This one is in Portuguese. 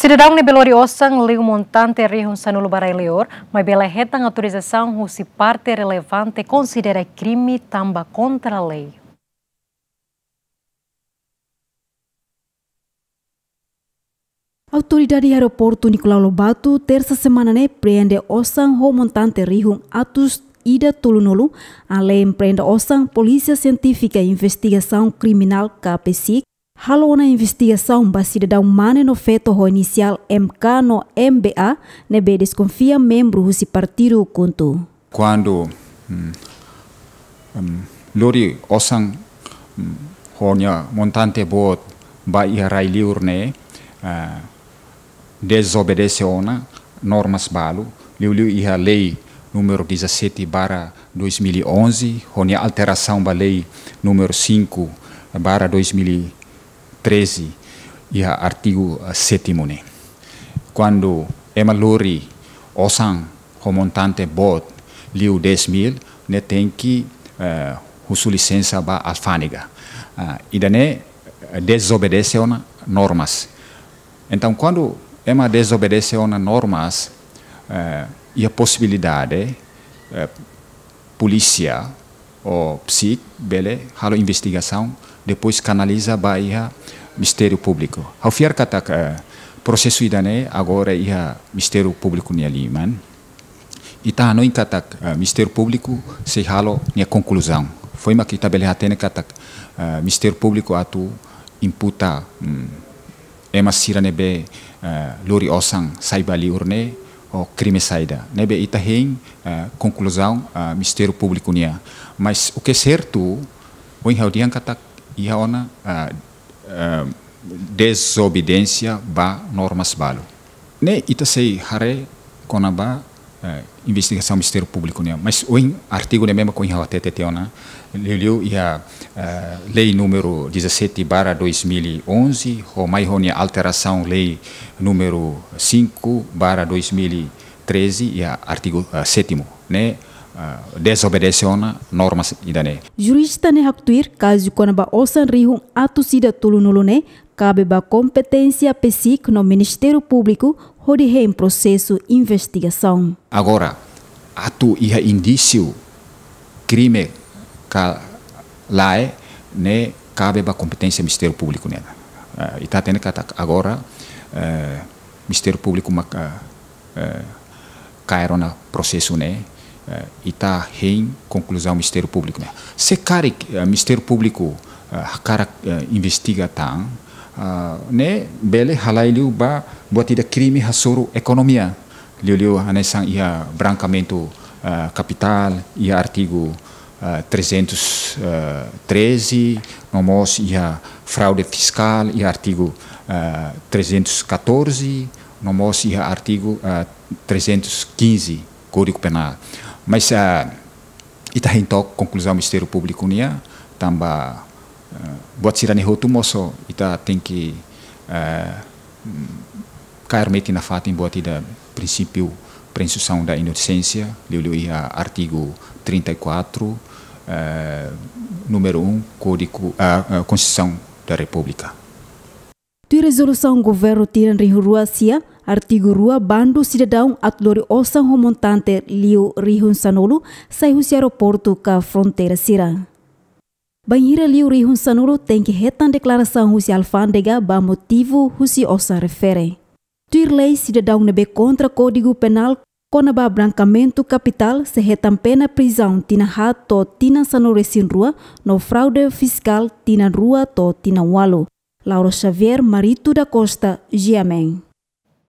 Cidadão belori osang Liu Montante, Rihunsanulo Baraileor, mas pela reta autorização, partai parte relevante considera krimi tamba kontra lei. Autoridade de aeroporto Nicolau Lobato, terça semana ne prende osang ho montante rihum atus ida tulunulu, ale prende osang polícia científica e kriminal criminal Halo na investigação basada da humana no feto ho inicial MK no MBA nebe desconfia membro do partido conto. Quando um, um, lori osang um, honya montante bot ba iharai liurne uh, eh, desobedece ona normas balu liu liu iha lei número 17 barra 2011 honya alteração ba lei número 5 barra 2011 13 e artigo 7 quando Emma Lori Osang remontante bot liu 10 mil né tem que uh, sua licença para a alfândega uh, eh, e daí eh, desobedece a normas então quando Emma desobedece a normas uh, eh, e a possibilidade uh, polícia o PSIC, bele halo investigação, depois canaliza para o Ministério Público. Ao fiar kata eh, processo idane agora ia Ministério Público nia liman. E tá no kata eh, Ministério Público se halo nia conclusão. Foi uma que tabele tá, hatene né, kata eh, Ministério Público atu imputa um, ema sirane be uh, lori osang saibali urne o crimisaída. Nebe ita hein uh, conclusão uh, ah, Ministério Público nia. Mas o que é certo, o inhaudian kata iaona uh, ah, uh, desobediência ba normas balo. Ne ita sei hare konaba eh, investigação do Ministério Público, né? mas o artigo né, mesmo com o TTT, né? Leu a uh, lei número 17 barra 2011, ou mais alteração lei número 5 barra 2013 e a artigo uh, 7 né? desobedeceu normas idane. Jurista ne haktuir caso quando ba osan rihun atu sida tulunulune cabe ba competência PSIC no Ministério Público hodi em processo investigação. Agora, atu iha indício crime ka lae ne cabe ba competência Ministério Público né. Uh, ita tendo kata agora uh, Ministério Público mak uh, uh, caíram processo ne ita é, tá hein conclusão Ministério Público se cari eh, Ministério Público eh, cara eh, investiga tang tá, ah, né bele halai liu ba buat tidak crime hasuru economia liu liu anesang ia brancamento capital ia artigo 313, nomos ia fraude fiscal, ia artigo 314, nomos ia artigo 315, Código Penal. Mas a ah, ita hintok conclusão Ministério Público nia tamba uh, ah, buat sirani hotu moso ita tem que ah, cair meti na fatin buat ida princípio presunção da inocência, leu leu ia artigo 34, uh, número 1, Código, uh, Constituição da República. A resolução governo tiran rihurua artigurua bandu at atlori osang homontante liu rihun sanolu sai husiaro porto ka fronteira sira. Banhira liu rihun sanolu tem hetan retan husi alfandega ba motivo husi osa refere. Tuir lei sidadaung nebe contra código penal kona ba abrancamento capital se pena prisão tina ha to tina sanolu rua no fraude fiscal tina rua to tina walo. Lauro Xavier, Marito da Costa, Jiameng